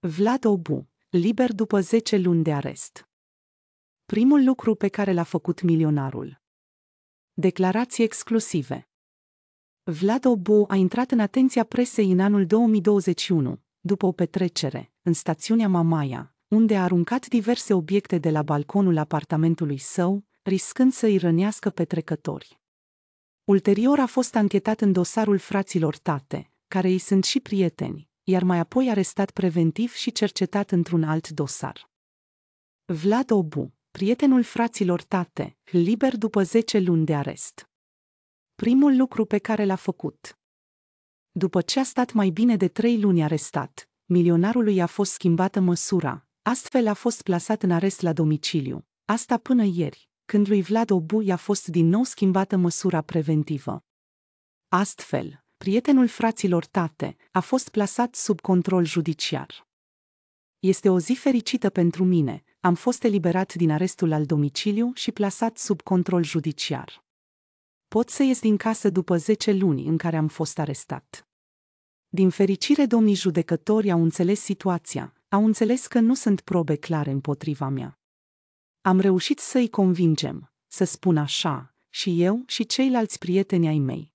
Vlad Obu, liber după 10 luni de arest. Primul lucru pe care l-a făcut milionarul. Declarații exclusive. Vlad Obu a intrat în atenția presei în anul 2021, după o petrecere, în stațiunea Mamaia, unde a aruncat diverse obiecte de la balconul apartamentului său, riscând să i rănească petrecători. Ulterior a fost anchetat în dosarul fraților tate, care îi sunt și prieteni, iar mai apoi arestat preventiv și cercetat într-un alt dosar. Vlad Obu, prietenul fraților tate, liber după 10 luni de arest. Primul lucru pe care l-a făcut. După ce a stat mai bine de trei luni arestat, milionarului a fost schimbată măsura, astfel a fost plasat în arest la domiciliu, asta până ieri, când lui Vlad Obu i-a fost din nou schimbată măsura preventivă. Astfel, prietenul fraților tate a fost plasat sub control judiciar. Este o zi fericită pentru mine, am fost eliberat din arestul al domiciliu și plasat sub control judiciar. Pot să ies din casă după 10 luni în care am fost arestat. Din fericire, domnii judecători au înțeles situația, au înțeles că nu sunt probe clare împotriva mea. Am reușit să-i convingem, să spun așa, și eu și ceilalți prieteni ai mei.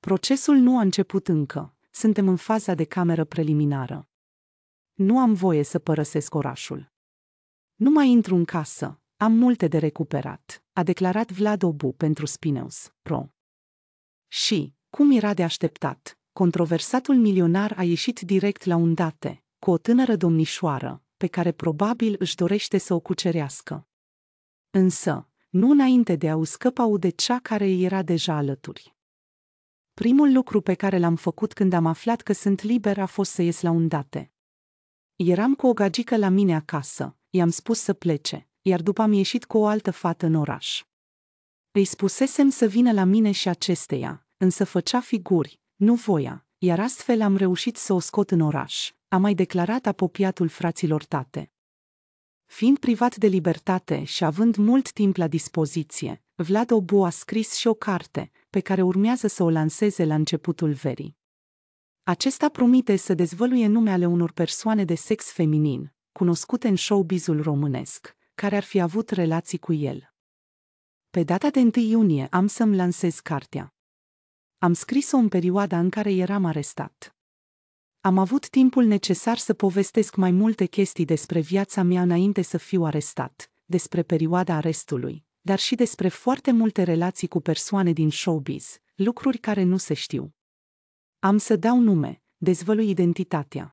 Procesul nu a început încă, suntem în faza de cameră preliminară. Nu am voie să părăsesc orașul. Nu mai intru în casă, am multe de recuperat, a declarat Vlad Obu pentru Spineus, pro. Și, cum era de așteptat, controversatul milionar a ieșit direct la undate, cu o tânără domnișoară, pe care probabil își dorește să o cucerească. Însă, nu înainte de a uscăpau de cea care îi era deja alături. Primul lucru pe care l-am făcut când am aflat că sunt liber a fost să ies la undate. Eram cu o gagică la mine acasă, i-am spus să plece, iar după am ieșit cu o altă fată în oraș. Îi spusesem să vină la mine și acesteia, însă făcea figuri, nu voia, iar astfel am reușit să o scot în oraș a mai declarat apopiatul fraților tate. Fiind privat de libertate și având mult timp la dispoziție, Vlad Obu a scris și o carte, pe care urmează să o lanseze la începutul verii. Acesta promite să dezvăluie nume ale unor persoane de sex feminin, cunoscute în showbizul românesc, care ar fi avut relații cu el. Pe data de 1 iunie am să-mi lansez cartea. Am scris-o în perioada în care eram arestat. Am avut timpul necesar să povestesc mai multe chestii despre viața mea înainte să fiu arestat, despre perioada arestului, dar și despre foarte multe relații cu persoane din showbiz, lucruri care nu se știu. Am să dau nume, dezvălui identitatea.